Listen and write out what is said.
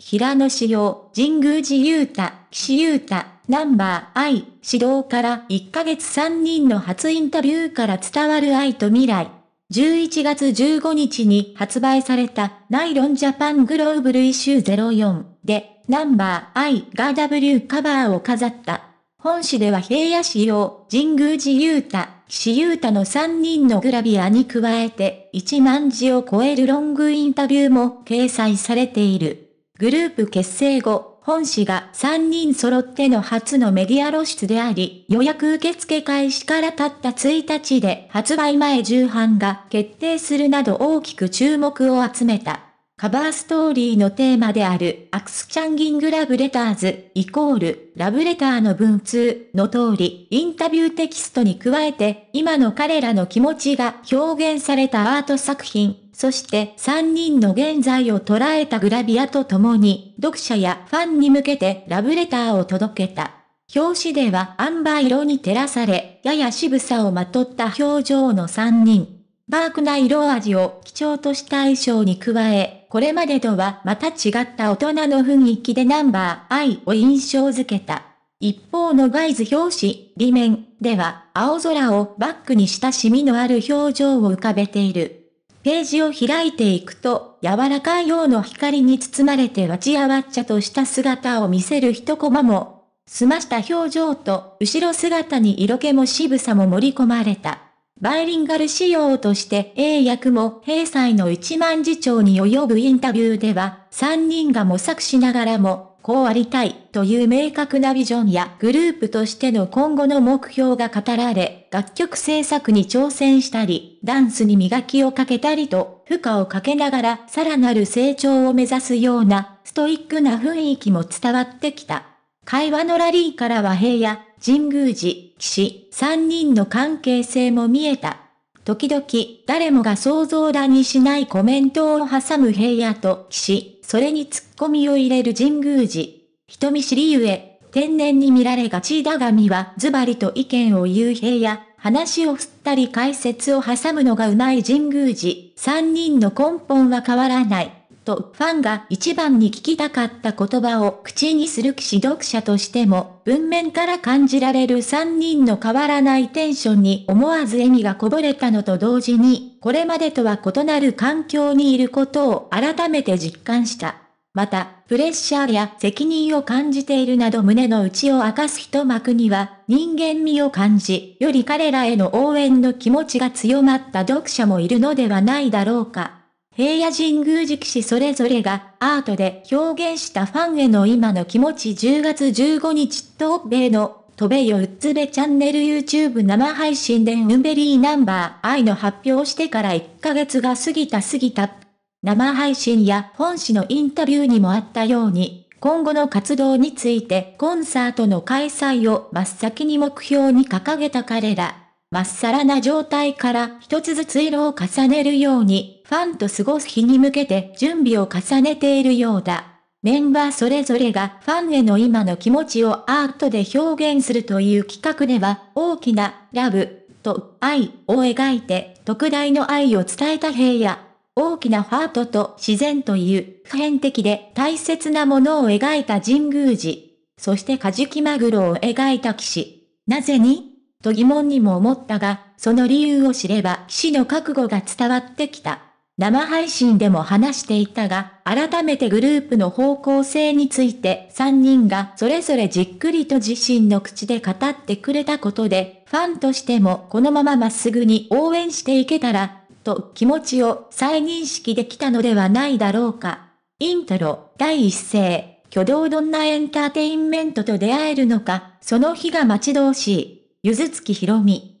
平野志耀、神宮寺勇太、岸優太、ナンバーイ、指導から1ヶ月3人の初インタビューから伝わる愛と未来。11月15日に発売されたナイロンジャパングローブルイシュー04でナンバーイが W カバーを飾った。本誌では平野市用、神宮寺雄太、岸優太の3人のグラビアに加えて1万字を超えるロングインタビューも掲載されている。グループ結成後、本誌が3人揃っての初のメディア露出であり、予約受付開始からたった1日で発売前重版が決定するなど大きく注目を集めた。カバーストーリーのテーマであるアクスチャンギングラブレターズイコールラブレターの文通の通りインタビューテキストに加えて今の彼らの気持ちが表現されたアート作品そして3人の現在を捉えたグラビアと共に読者やファンに向けてラブレターを届けた。表紙ではアンバー色に照らされ、やや渋さをまとった表情の3人。バークな色味を基調とした衣装に加え、これまでとはまた違った大人の雰囲気でナンバー I を印象づけた。一方のガイズ表紙、裏面では青空をバックに親しみのある表情を浮かべている。ページを開いていくと、柔らかいような光に包まれてわちやわっちゃとした姿を見せる一コマも、澄ました表情と後ろ姿に色気も渋さも盛り込まれた。バイリンガル仕様として英訳も平載の一万字長に及ぶインタビューでは、3人が模索しながらも、こうありたいという明確なビジョンやグループとしての今後の目標が語られ、楽曲制作に挑戦したり、ダンスに磨きをかけたりと、負荷をかけながらさらなる成長を目指すような、ストイックな雰囲気も伝わってきた。会話のラリーからは平野、神宮寺、岸、三人の関係性も見えた。時々、誰もが想像だにしないコメントを挟む平野と岸、それに突っ込みを入れる神宮寺。人見知りゆえ、天然に見られがちだがみはズバリと意見を言う平野、話を振ったり解説を挟むのがうまい神宮寺、三人の根本は変わらない。とファンが一番に聞きたかった言葉を口にする騎士読者としても、文面から感じられる3人の変わらないテンションに思わず笑みがこぼれたのと同時に、これまでとは異なる環境にいることを改めて実感した。また、プレッシャーや責任を感じているなど胸の内を明かす一幕には、人間味を感じ、より彼らへの応援の気持ちが強まった読者もいるのではないだろうか。平野神宮騎士それぞれがアートで表現したファンへの今の気持ち10月15日東米の飛べようつべチャンネル YouTube 生配信でウンベリーナンバー愛の発表してから1ヶ月が過ぎた過ぎた。生配信や本誌のインタビューにもあったように、今後の活動についてコンサートの開催を真っ先に目標に掲げた彼ら。まっさらな状態から一つずつ色を重ねるように、ファンと過ごす日に向けて準備を重ねているようだ。メンバーそれぞれがファンへの今の気持ちをアートで表現するという企画では、大きなラブと愛を描いて、特大の愛を伝えた平野。大きなハートと自然という普遍的で大切なものを描いた神宮寺、そしてカジキマグロを描いた騎士。なぜにと疑問にも思ったが、その理由を知れば騎士の覚悟が伝わってきた。生配信でも話していたが、改めてグループの方向性について3人がそれぞれじっくりと自身の口で語ってくれたことで、ファンとしてもこのまままっすぐに応援していけたら、と気持ちを再認識できたのではないだろうか。イントロ、第一声、挙動どんなエンターテインメントと出会えるのか、その日が待ち遠しい。ゆずつきひろみ。